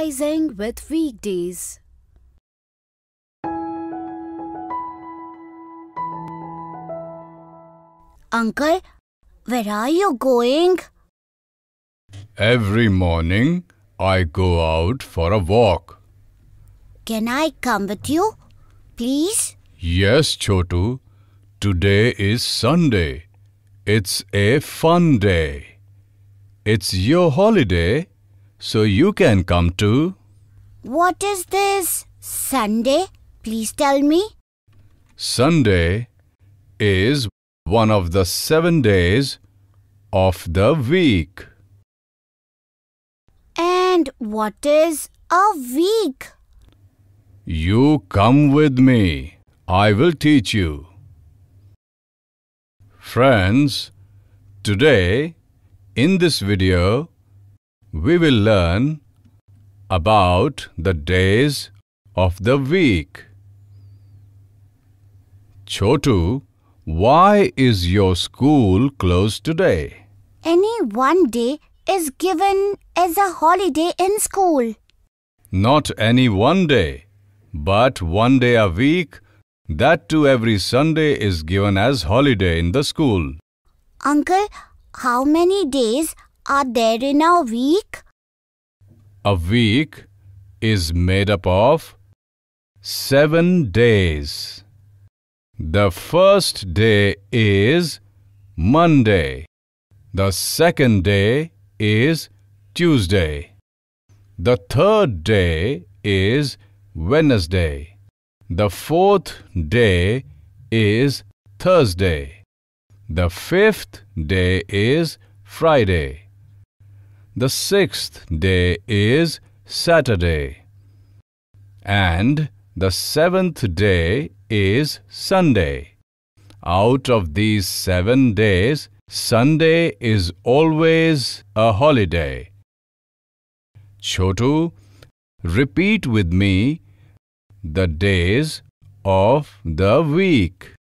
Rising with weekdays. Uncle, where are you going? Every morning I go out for a walk. Can I come with you, please? Yes, Chotu. Today is Sunday. It's a fun day. It's your holiday so you can come too. What is this? Sunday? Please tell me. Sunday is one of the seven days of the week. And what is a week? You come with me. I will teach you. Friends, today in this video, we will learn about the days of the week. Chotu, why is your school closed today? Any one day is given as a holiday in school. Not any one day, but one day a week, that too every Sunday is given as holiday in the school. Uncle, how many days are there in a week? A week is made up of seven days. The first day is Monday. The second day is Tuesday. The third day is Wednesday. The fourth day is Thursday. The fifth day is Friday. The sixth day is Saturday. And the seventh day is Sunday. Out of these seven days, Sunday is always a holiday. Chotu, repeat with me the days of the week.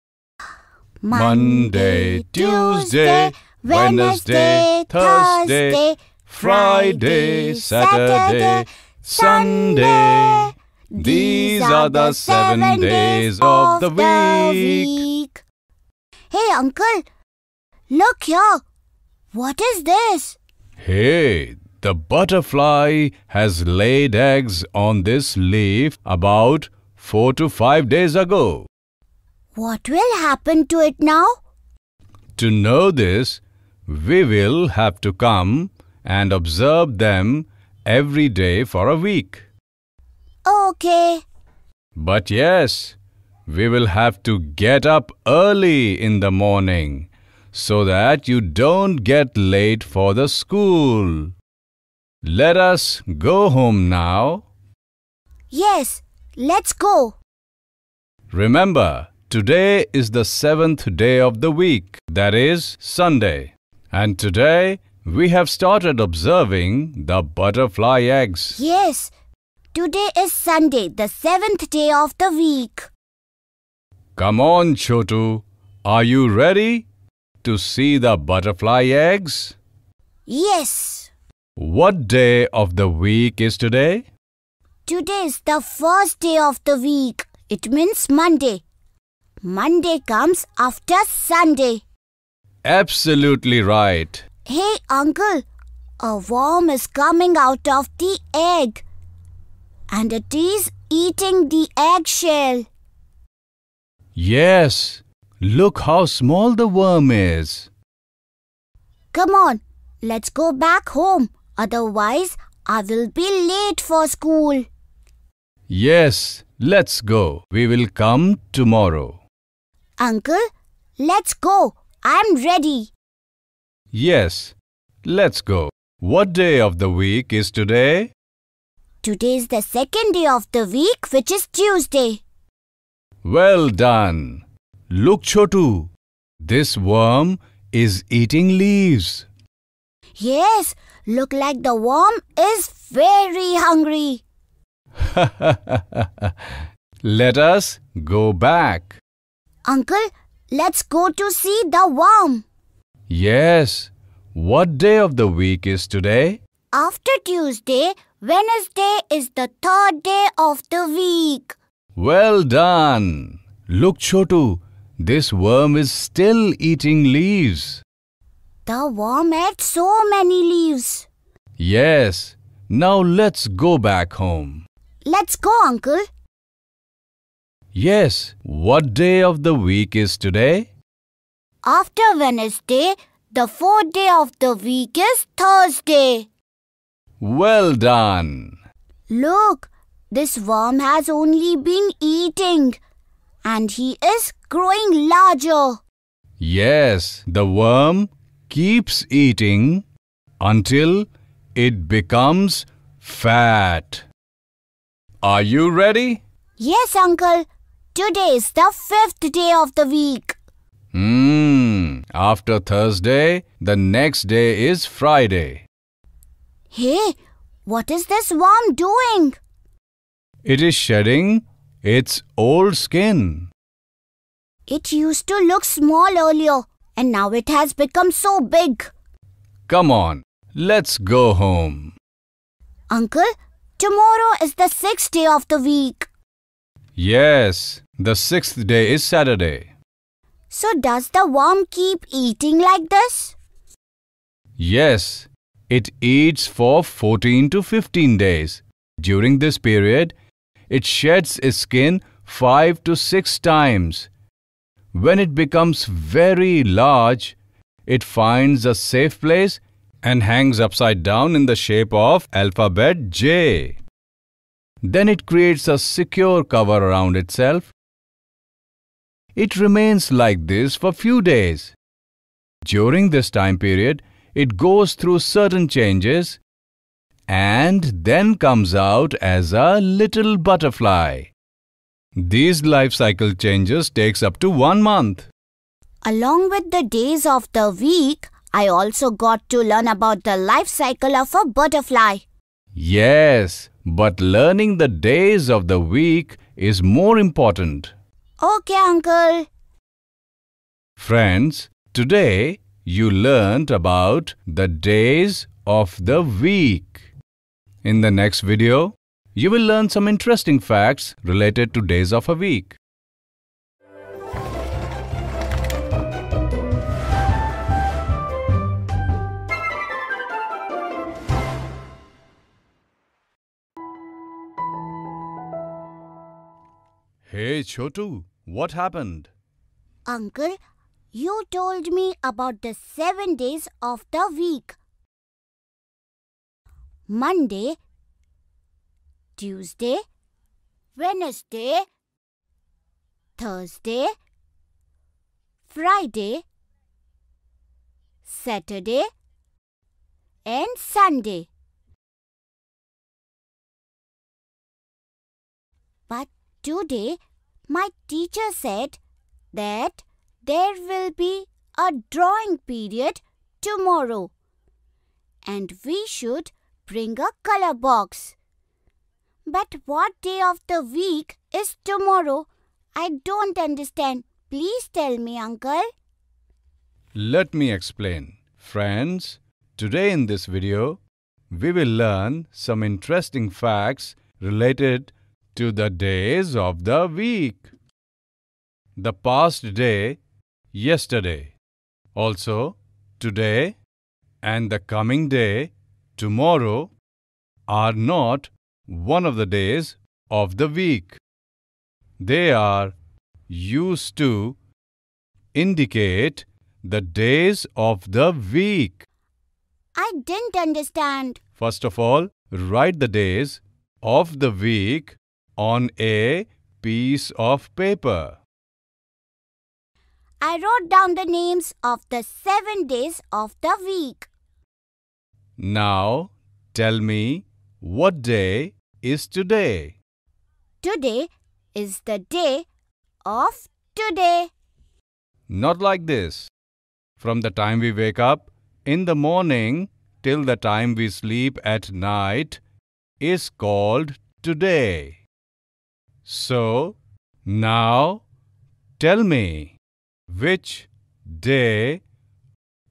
Monday, Tuesday, Wednesday, Thursday, Friday, Saturday, Sunday. These are the seven days of the week. Hey, Uncle. Look here. What is this? Hey, the butterfly has laid eggs on this leaf about four to five days ago. What will happen to it now? To know this, we will have to come and observe them every day for a week. Okay. But yes, we will have to get up early in the morning so that you don't get late for the school. Let us go home now. Yes, let's go. Remember, today is the seventh day of the week, that is Sunday. And today we have started observing the butterfly eggs. Yes, today is Sunday, the seventh day of the week. Come on, Chotu. Are you ready to see the butterfly eggs? Yes. What day of the week is today? Today is the first day of the week. It means Monday. Monday comes after Sunday. Absolutely right. Hey, uncle, a worm is coming out of the egg. And it is eating the eggshell. Yes, look how small the worm is. Come on, let's go back home. Otherwise, I will be late for school. Yes, let's go. We will come tomorrow. Uncle, let's go. I'm ready. Yes, let's go. What day of the week is today? Today is the second day of the week, which is Tuesday. Well done. Look, Chotu. This worm is eating leaves. Yes, look like the worm is very hungry. Let us go back. Uncle, let's go to see the worm. Yes. What day of the week is today? After Tuesday, Wednesday is the third day of the week. Well done. Look, Chotu. This worm is still eating leaves. The worm ate so many leaves. Yes. Now let's go back home. Let's go, uncle. Yes. What day of the week is today? After Wednesday, the fourth day of the week is Thursday. Well done. Look, this worm has only been eating and he is growing larger. Yes, the worm keeps eating until it becomes fat. Are you ready? Yes, uncle. Today is the fifth day of the week. Hmm. After Thursday, the next day is Friday. Hey, what is this worm doing? It is shedding its old skin. It used to look small earlier and now it has become so big. Come on, let's go home. Uncle, tomorrow is the sixth day of the week. Yes, the sixth day is Saturday. So does the worm keep eating like this? Yes, it eats for 14 to 15 days. During this period, it sheds its skin 5 to 6 times. When it becomes very large, it finds a safe place and hangs upside down in the shape of alphabet J. Then it creates a secure cover around itself it remains like this for few days. During this time period, it goes through certain changes and then comes out as a little butterfly. These life cycle changes takes up to one month. Along with the days of the week, I also got to learn about the life cycle of a butterfly. Yes, but learning the days of the week is more important. Okay, Uncle. Friends, today you learned about the days of the week. In the next video, you will learn some interesting facts related to days of a week. Hey, Chotu, what happened? Uncle, you told me about the seven days of the week. Monday, Tuesday, Wednesday, Thursday, Friday, Saturday and Sunday. But today my teacher said that there will be a drawing period tomorrow and we should bring a color box. But what day of the week is tomorrow? I don't understand. Please tell me, uncle. Let me explain. Friends, today in this video, we will learn some interesting facts related to the days of the week. The past day, yesterday. Also, today and the coming day, tomorrow, are not one of the days of the week. They are used to indicate the days of the week. I didn't understand. First of all, write the days of the week on a piece of paper. I wrote down the names of the seven days of the week. Now tell me what day is today? Today is the day of today. Not like this. From the time we wake up in the morning till the time we sleep at night is called today. So, now tell me which day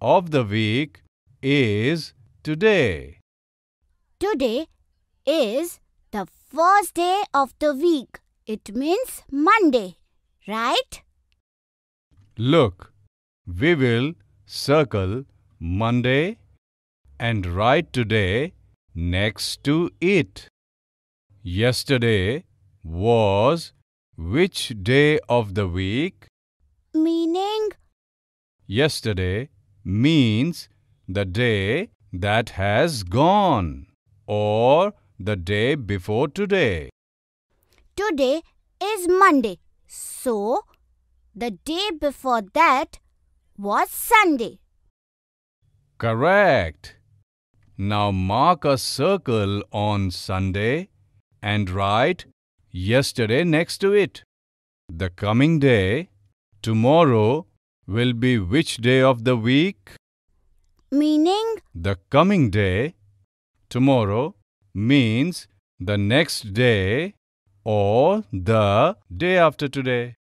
of the week is today? Today is the first day of the week. It means Monday, right? Look, we will circle Monday and write today next to it. Yesterday was which day of the week? Meaning? Yesterday means the day that has gone or the day before today. Today is Monday. So, the day before that was Sunday. Correct. Now mark a circle on Sunday and write yesterday next to it. The coming day, tomorrow, will be which day of the week? Meaning? The coming day, tomorrow, means the next day or the day after today.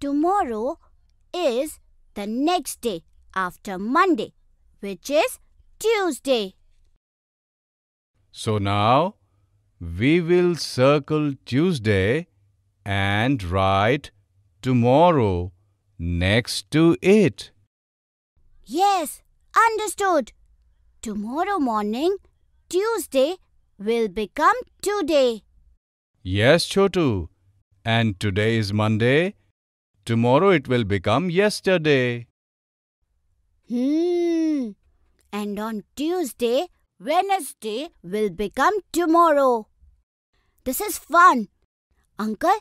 Tomorrow is the next day after Monday, which is Tuesday. So now we will circle Tuesday and write tomorrow next to it. Yes, understood. Tomorrow morning, Tuesday will become today. Yes, Chotu. And today is Monday. Tomorrow it will become yesterday. Hmm. And on Tuesday, Wednesday will become tomorrow. This is fun. Uncle,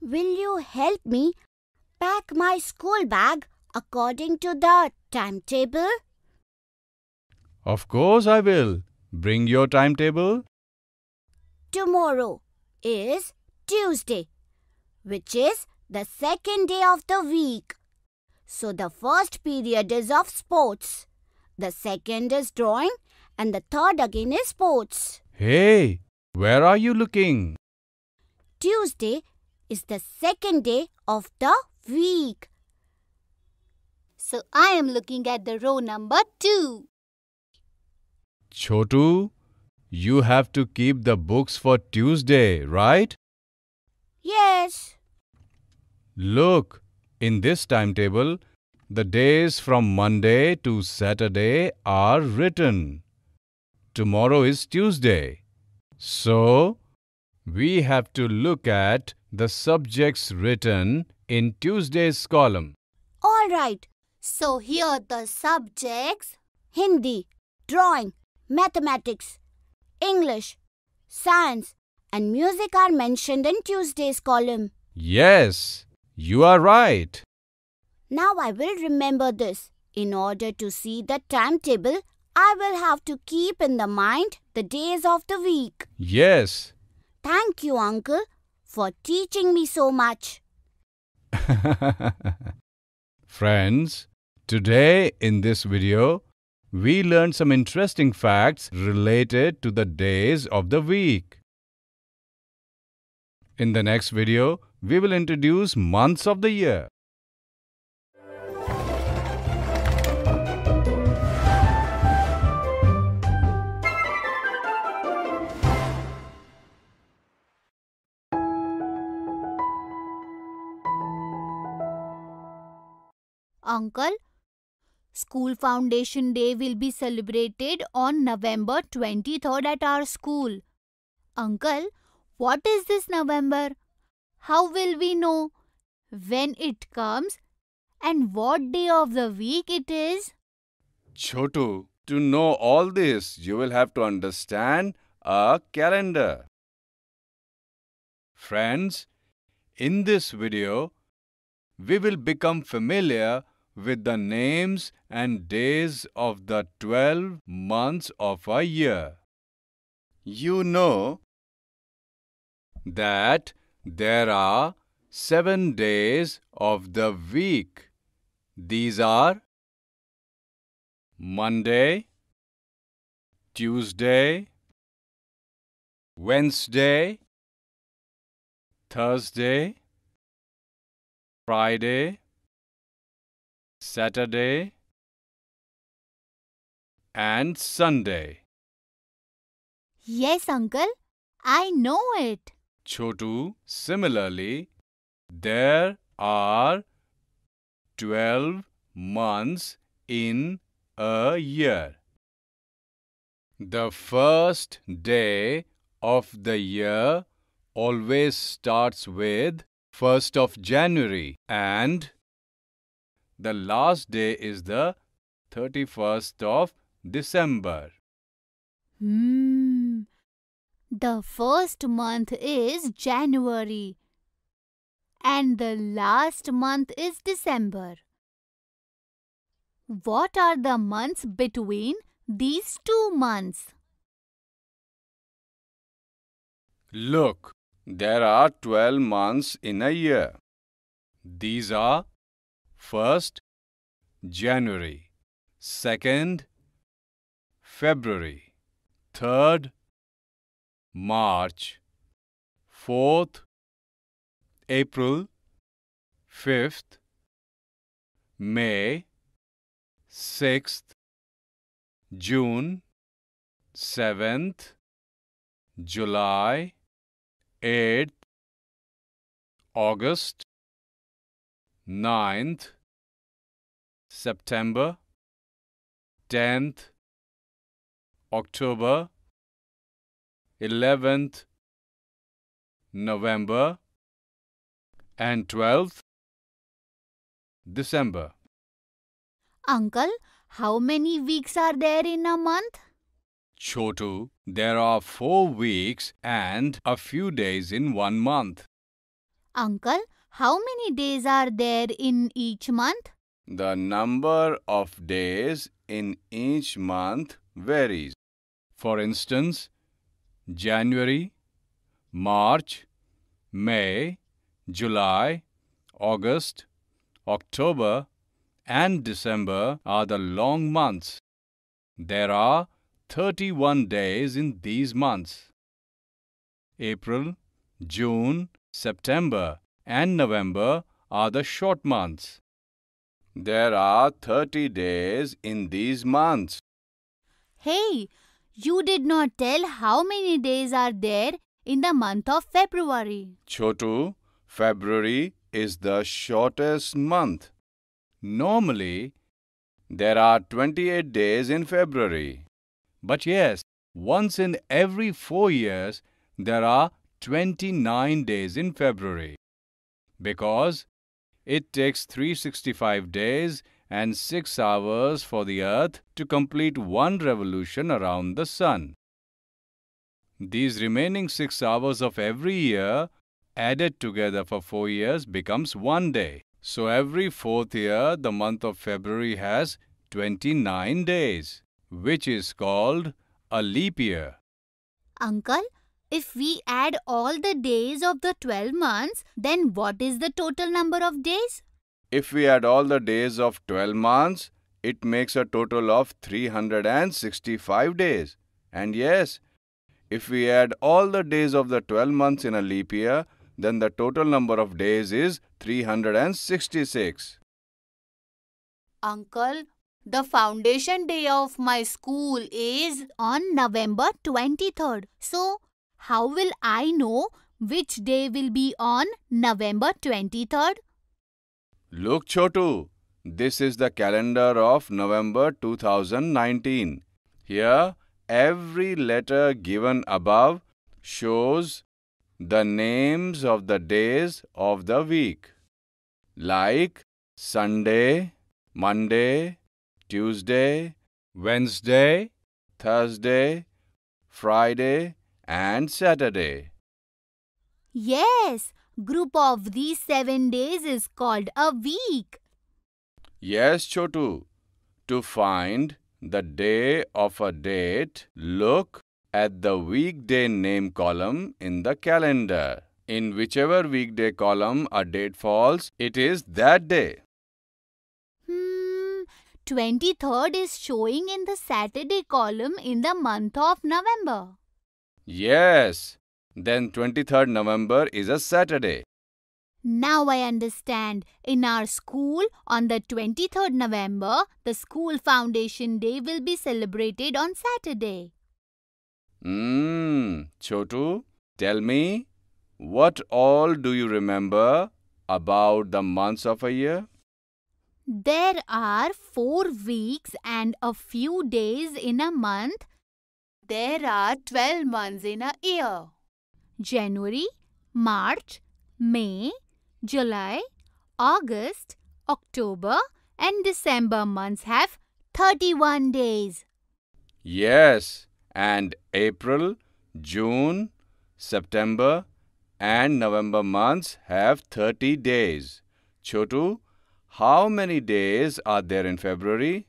will you help me pack my school bag according to the timetable? Of course I will. Bring your timetable. Tomorrow is Tuesday, which is the second day of the week. So the first period is of sports. The second is drawing and the third again is sports. Hey, where are you looking? Tuesday is the second day of the week. So I am looking at the row number 2. Chotu, you have to keep the books for Tuesday, right? Yes. Look, in this timetable, the days from Monday to Saturday are written. Tomorrow is Tuesday. So, we have to look at the subjects written in Tuesday's column. All right. So here the subjects Hindi, drawing, mathematics, English, science and music are mentioned in Tuesday's column. Yes, you are right. Now I will remember this. In order to see the timetable, I will have to keep in the mind the days of the week. Yes. Thank you, uncle, for teaching me so much. Friends, today in this video, we learned some interesting facts related to the days of the week. In the next video, we will introduce months of the year. uncle. School Foundation Day will be celebrated on November 23rd at our school. Uncle, what is this November? How will we know when it comes and what day of the week it is? Choto, to know all this, you will have to understand a calendar. Friends, in this video, we will become familiar with the names and days of the twelve months of a year. You know that there are seven days of the week. These are Monday, Tuesday, Wednesday, Thursday, Friday, Saturday and Sunday. Yes, uncle. I know it. Chotu, similarly, there are 12 months in a year. The first day of the year always starts with 1st of January and the last day is the 31st of December. Hmm. The first month is January. And the last month is December. What are the months between these two months? Look, there are 12 months in a year. These are First, January. Second, February. Third, March. Fourth, April. Fifth, May. Sixth, June. Seventh, July. Eighth, August. Ninth, September, 10th, October, 11th, November, and 12th, December. Uncle, how many weeks are there in a month? Chotu, there are four weeks and a few days in one month. Uncle, how many days are there in each month? The number of days in each month varies. For instance, January, March, May, July, August, October, and December are the long months. There are 31 days in these months. April, June, September, and November are the short months. There are 30 days in these months. Hey, you did not tell how many days are there in the month of February. Chotu, February is the shortest month. Normally, there are 28 days in February. But yes, once in every four years, there are 29 days in February. Because it takes 365 days and 6 hours for the Earth to complete one revolution around the Sun. These remaining 6 hours of every year added together for 4 years becomes one day. So every fourth year, the month of February has 29 days, which is called a leap year. Uncle, if we add all the days of the 12 months, then what is the total number of days? If we add all the days of 12 months, it makes a total of 365 days. And yes, if we add all the days of the 12 months in a leap year, then the total number of days is 366. Uncle, the foundation day of my school is on November 23rd. So, how will I know which day will be on November 23rd? Look, Chotu. This is the calendar of November 2019. Here, every letter given above shows the names of the days of the week. Like Sunday, Monday, Tuesday, Wednesday, Thursday, Friday, and Saturday. Yes, group of these seven days is called a week. Yes, Chotu. To find the day of a date, look at the weekday name column in the calendar. In whichever weekday column a date falls, it is that day. Hmm, 23rd is showing in the Saturday column in the month of November. Yes. Then 23rd November is a Saturday. Now I understand. In our school, on the 23rd November, the school foundation day will be celebrated on Saturday. Hmm. Chotu, tell me, what all do you remember about the months of a year? There are four weeks and a few days in a month there are 12 months in a year. January, March, May, July, August, October and December months have 31 days. Yes, and April, June, September and November months have 30 days. Chotu, how many days are there in February?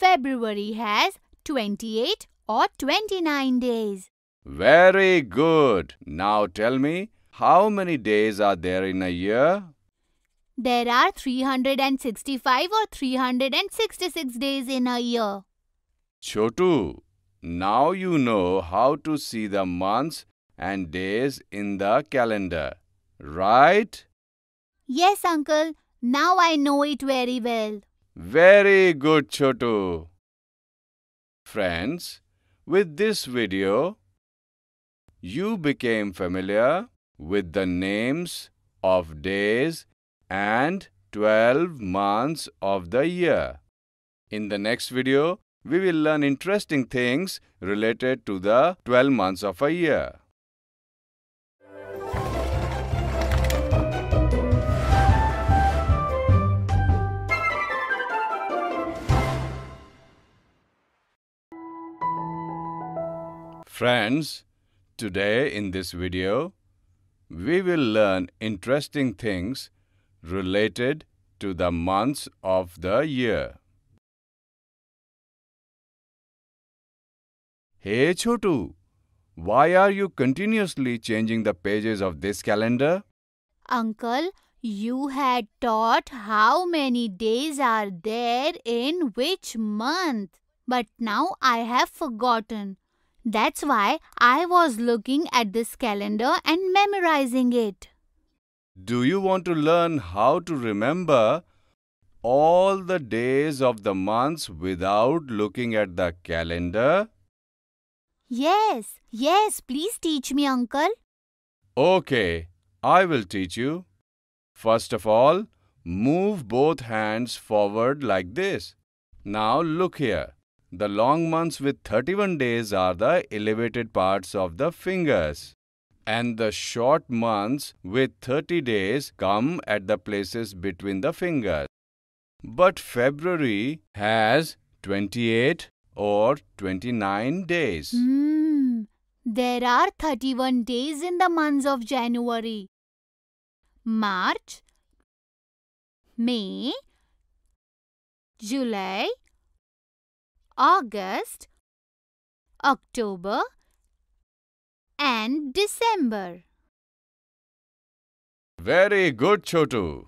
February has 28 or 29 days. Very good. Now tell me, how many days are there in a year? There are 365 or 366 days in a year. Chotu, now you know how to see the months and days in the calendar, right? Yes, uncle. Now I know it very well. Very good, Chotu. Friends, with this video, you became familiar with the names of days and 12 months of the year. In the next video, we will learn interesting things related to the 12 months of a year. Friends, today in this video, we will learn interesting things related to the months of the year. Hey Chotu, why are you continuously changing the pages of this calendar? Uncle, you had taught how many days are there in which month. But now I have forgotten. That's why I was looking at this calendar and memorizing it. Do you want to learn how to remember all the days of the months without looking at the calendar? Yes, yes, please teach me, uncle. Okay, I will teach you. First of all, move both hands forward like this. Now look here. The long months with 31 days are the elevated parts of the fingers. And the short months with 30 days come at the places between the fingers. But February has 28 or 29 days. Mm, there are 31 days in the months of January. March, May, July, August, October and December. Very good, Chotu.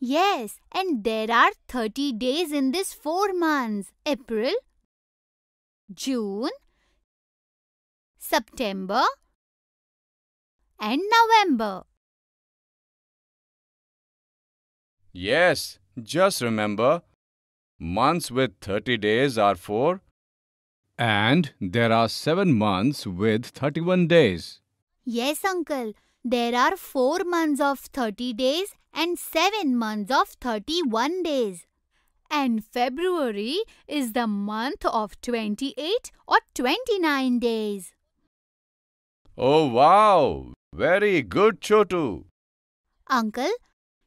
Yes, and there are 30 days in this 4 months. April, June, September and November. Yes, just remember Months with 30 days are 4 and there are 7 months with 31 days. Yes, uncle. There are 4 months of 30 days and 7 months of 31 days. And February is the month of 28 or 29 days. Oh, wow! Very good, Chotu. Uncle,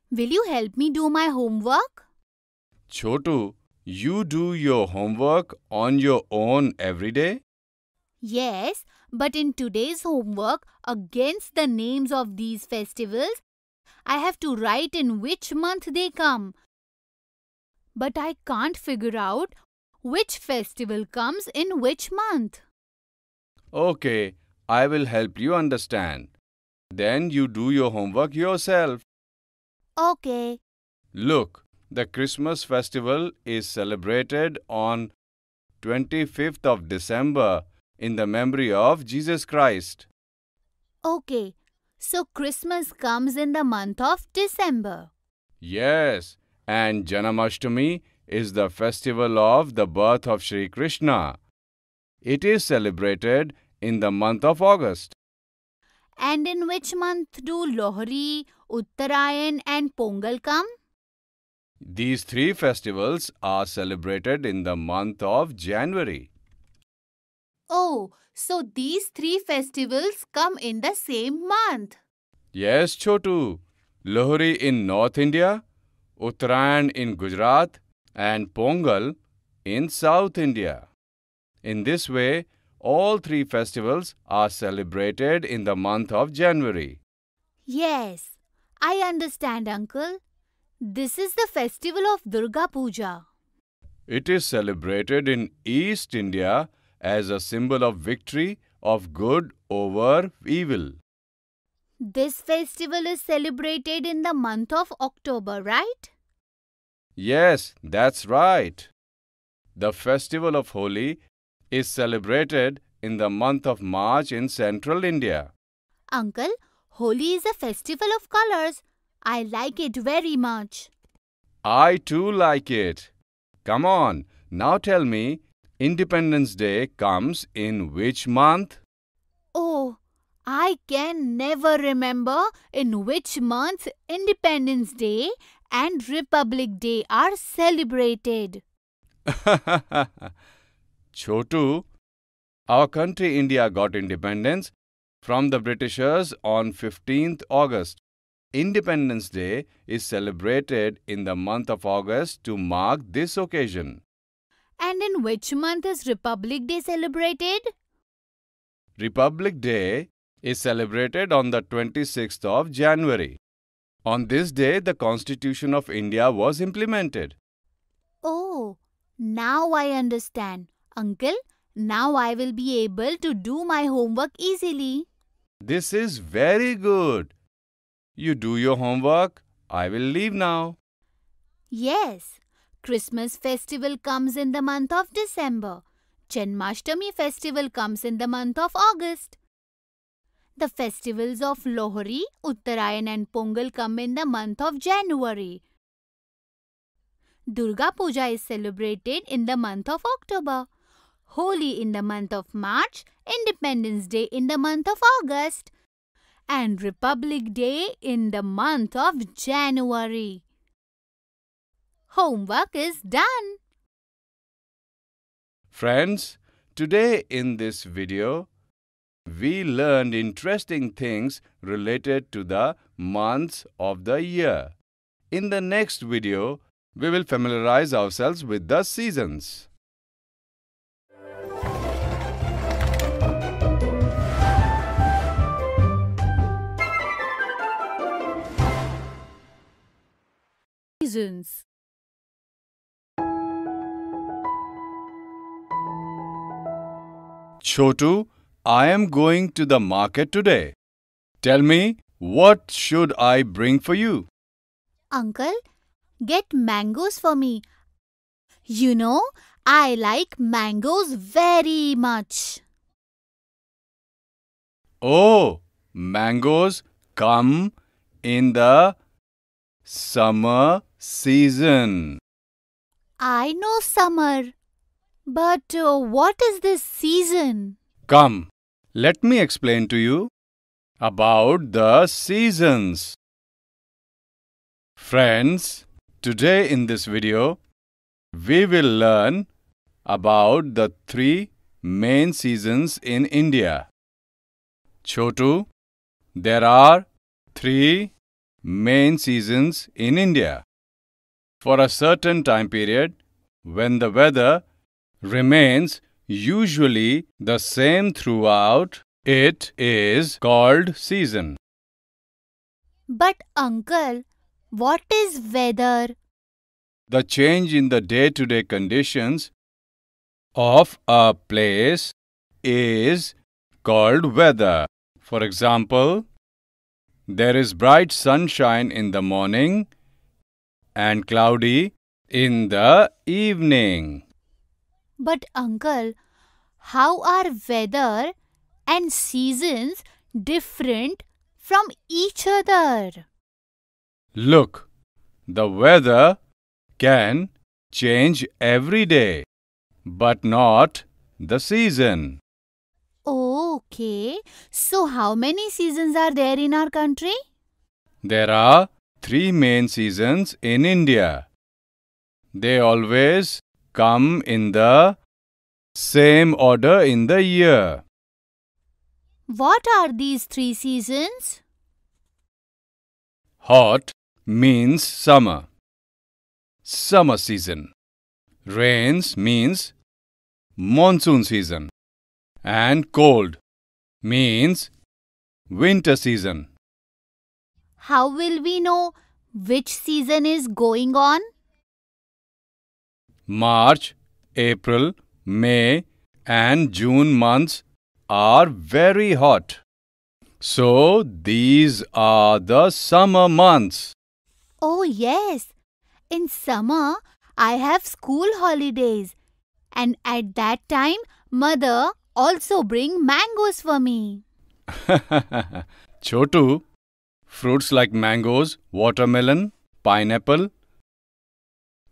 will you help me do my homework? Chotu, you do your homework on your own every day? Yes, but in today's homework, against the names of these festivals, I have to write in which month they come. But I can't figure out which festival comes in which month. Okay, I will help you understand. Then you do your homework yourself. Okay. Look, the Christmas festival is celebrated on 25th of December in the memory of Jesus Christ. Okay, so Christmas comes in the month of December. Yes, and Janamashtami is the festival of the birth of Sri Krishna. It is celebrated in the month of August. And in which month do Lohri, Uttarayan and Pongal come? These three festivals are celebrated in the month of January. Oh, so these three festivals come in the same month. Yes, Chotu. Lohri in North India, Uttarayan in Gujarat, and Pongal in South India. In this way, all three festivals are celebrated in the month of January. Yes, I understand, Uncle. This is the festival of Durga Puja. It is celebrated in East India as a symbol of victory of good over evil. This festival is celebrated in the month of October, right? Yes, that's right. The festival of Holi is celebrated in the month of March in central India. Uncle, Holi is a festival of colors. I like it very much. I too like it. Come on, now tell me, Independence Day comes in which month? Oh, I can never remember in which month Independence Day and Republic Day are celebrated. Chotu, our country India got independence from the Britishers on 15th August. Independence Day is celebrated in the month of August to mark this occasion. And in which month is Republic Day celebrated? Republic Day is celebrated on the 26th of January. On this day, the Constitution of India was implemented. Oh, now I understand. Uncle, now I will be able to do my homework easily. This is very good. You do your homework. I will leave now. Yes. Christmas festival comes in the month of December. Janmashtami festival comes in the month of August. The festivals of Lohri, Uttarayan and Pongal come in the month of January. Durga Puja is celebrated in the month of October. Holi in the month of March, Independence Day in the month of August and Republic Day in the month of January. Homework is done. Friends, today in this video, we learned interesting things related to the months of the year. In the next video, we will familiarize ourselves with the seasons. Chotu, I am going to the market today. Tell me, what should I bring for you? Uncle, get mangoes for me. You know, I like mangoes very much. Oh, mangoes come in the summer Season. I know summer. But uh, what is this season? Come, let me explain to you about the seasons. Friends, today in this video, we will learn about the three main seasons in India. Chotu, there are three main seasons in India for a certain time period when the weather remains usually the same throughout, it is called season. But uncle, what is weather? The change in the day-to-day conditions of a place is called weather. For example, there is bright sunshine in the morning and cloudy in the evening. But, uncle, how are weather and seasons different from each other? Look, the weather can change every day, but not the season. Okay, so how many seasons are there in our country? There are three main seasons in India. They always come in the same order in the year. What are these three seasons? Hot means summer. Summer season. Rains means monsoon season. And cold means winter season how will we know which season is going on? March, April, May, and June months are very hot. So these are the summer months. Oh, yes. In summer, I have school holidays. And at that time, mother also bring mangoes for me. Chotu, fruits like mangoes, watermelon, pineapple,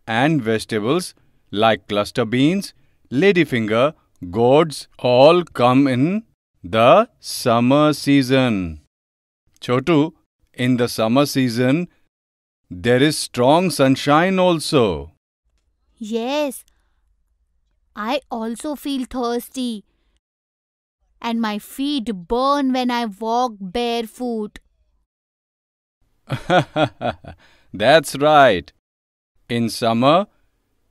and vegetables like cluster beans, ladyfinger, gourds all come in the summer season. Chotu, in the summer season, there is strong sunshine also. Yes, I also feel thirsty. And my feet burn when I walk barefoot. That's right. In summer,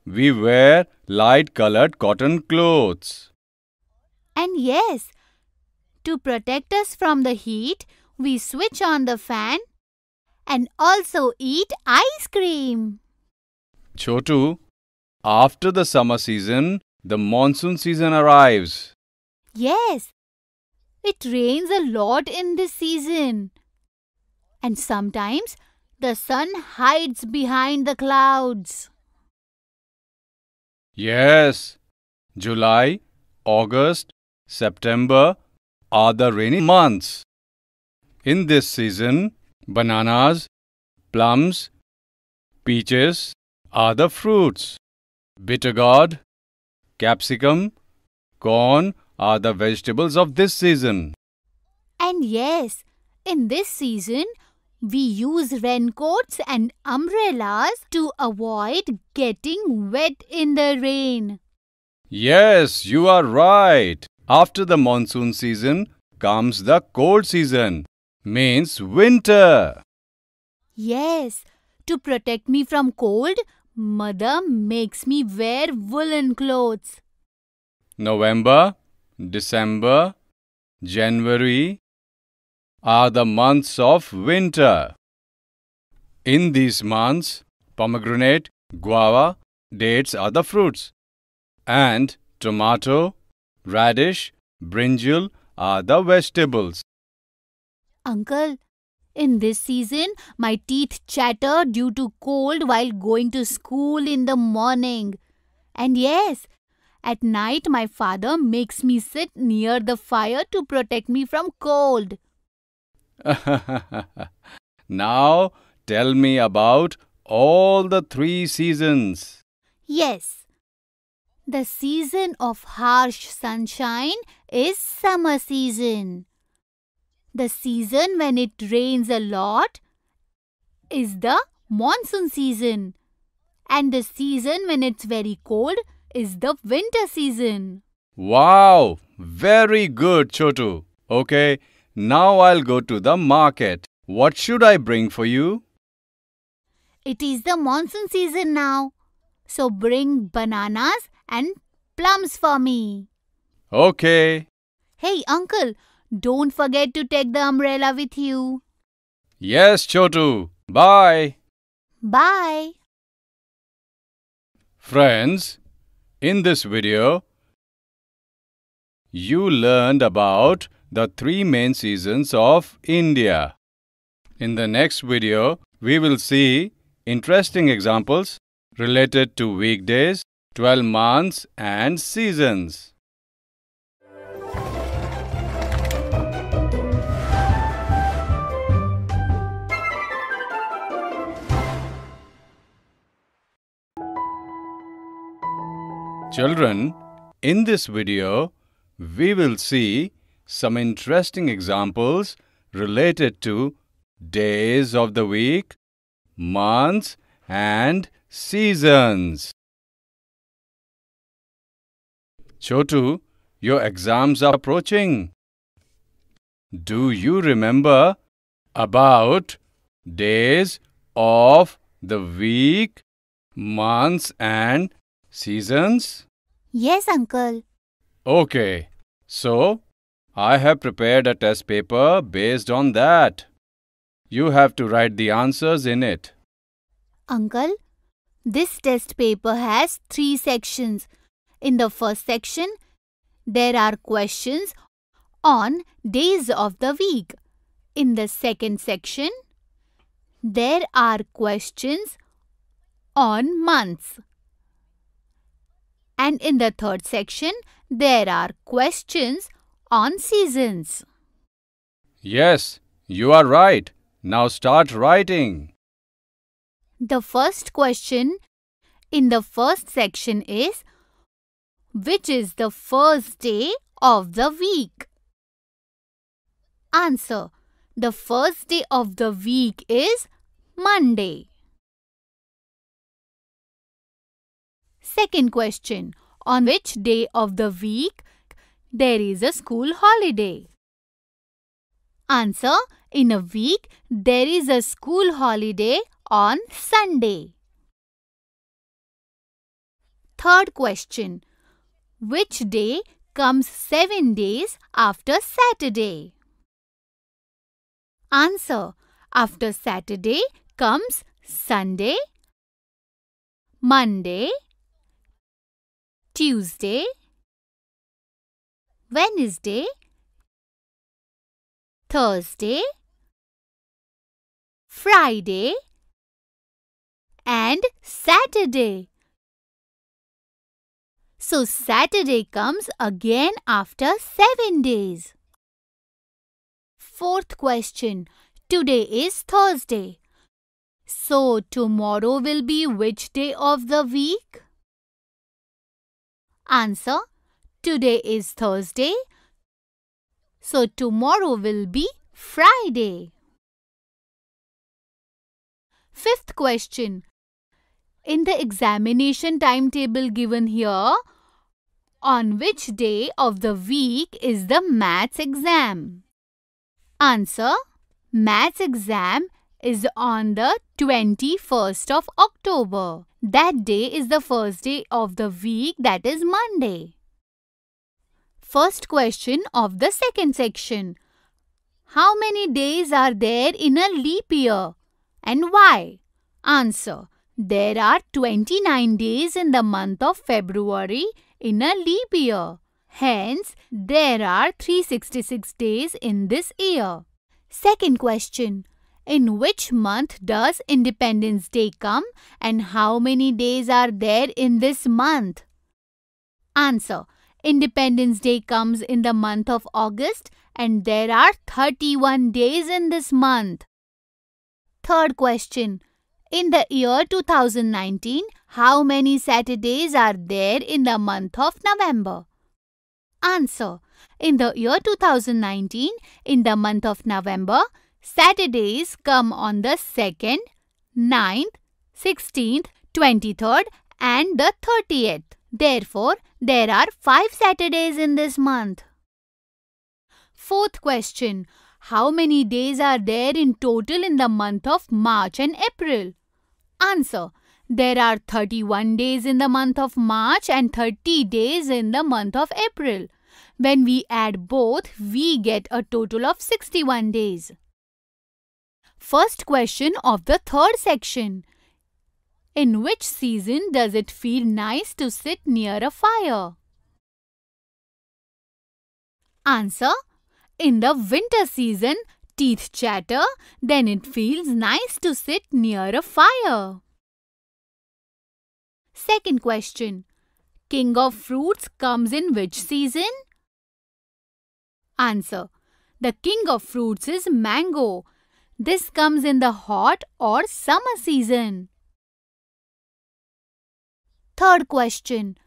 we wear light colored cotton clothes. And yes, to protect us from the heat, we switch on the fan and also eat ice cream. Chotu, after the summer season, the monsoon season arrives. Yes, it rains a lot in this season. And sometimes the sun hides behind the clouds. Yes, July, August, September are the rainy months. In this season, bananas, plums, peaches are the fruits. Bitter gourd, capsicum, corn are the vegetables of this season. And yes, in this season, we use raincoats and umbrellas to avoid getting wet in the rain. Yes, you are right. After the monsoon season comes the cold season, means winter. Yes, to protect me from cold, mother makes me wear woolen clothes. November, December, January, are the months of winter. In these months, pomegranate, guava, dates are the fruits, and tomato, radish, brinjal are the vegetables. Uncle, in this season, my teeth chatter due to cold while going to school in the morning. And yes, at night my father makes me sit near the fire to protect me from cold. now tell me about all the three seasons. Yes. The season of harsh sunshine is summer season. The season when it rains a lot is the monsoon season. And the season when it's very cold is the winter season. Wow! Very good, Chotu. Okay, now I'll go to the market. What should I bring for you? It is the monsoon season now. So bring bananas and plums for me. Okay. Hey, uncle, don't forget to take the umbrella with you. Yes, Chotu. Bye. Bye. Friends, in this video, you learned about the three main seasons of India. In the next video, we will see interesting examples related to weekdays, 12 months and seasons. Children, in this video, we will see some interesting examples related to days of the week, months, and seasons. Chotu, your exams are approaching. Do you remember about days of the week, months, and seasons? Yes, uncle. Okay, so I have prepared a test paper based on that. You have to write the answers in it. Uncle, this test paper has three sections. In the first section, there are questions on days of the week. In the second section, there are questions on months. And in the third section, there are questions on seasons. Yes, you are right. Now start writing. The first question in the first section is Which is the first day of the week? Answer The first day of the week is Monday. Second question On which day of the week there is a school holiday. Answer. In a week, there is a school holiday on Sunday. Third question. Which day comes seven days after Saturday? Answer. After Saturday comes Sunday, Monday, Tuesday, Wednesday, Thursday, Friday and Saturday. So Saturday comes again after 7 days. Fourth question. Today is Thursday. So tomorrow will be which day of the week? Answer Today is Thursday. So tomorrow will be Friday. Fifth question. In the examination timetable given here, on which day of the week is the maths exam? Answer. Maths exam is on the 21st of October. That day is the first day of the week that is Monday first question of the second section. How many days are there in a leap year and why? Answer. There are 29 days in the month of February in a leap year. Hence, there are 366 days in this year. Second question. In which month does Independence Day come and how many days are there in this month? Answer. Independence Day comes in the month of August and there are 31 days in this month. Third question. In the year 2019, how many Saturdays are there in the month of November? Answer. In the year 2019, in the month of November, Saturdays come on the 2nd, 9th, 16th, 23rd and the 30th. Therefore, there are five Saturdays in this month. Fourth question. How many days are there in total in the month of March and April? Answer. There are 31 days in the month of March and 30 days in the month of April. When we add both, we get a total of 61 days. First question of the third section. In which season does it feel nice to sit near a fire? Answer. In the winter season, teeth chatter, then it feels nice to sit near a fire. Second question. King of fruits comes in which season? Answer. The king of fruits is mango. This comes in the hot or summer season. Third question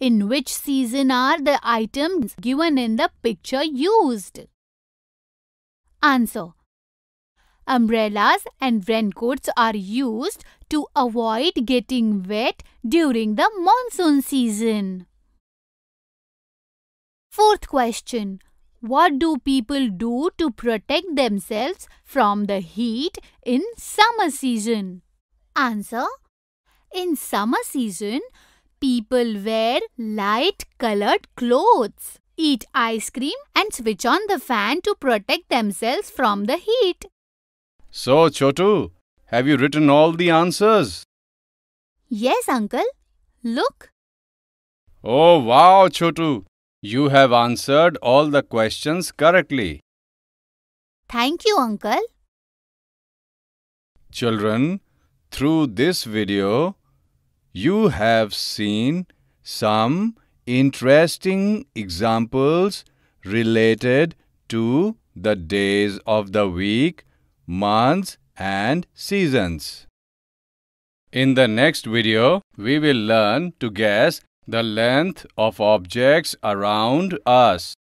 In which season are the items given in the picture used? Answer Umbrellas and raincoats are used to avoid getting wet during the monsoon season. Fourth question What do people do to protect themselves from the heat in summer season? Answer in summer season, people wear light colored clothes, eat ice cream and switch on the fan to protect themselves from the heat. So, Chotu, have you written all the answers? Yes, uncle. Look. Oh, wow, Chotu. You have answered all the questions correctly. Thank you, uncle. Children, through this video, you have seen some interesting examples related to the days of the week, months and seasons. In the next video, we will learn to guess the length of objects around us.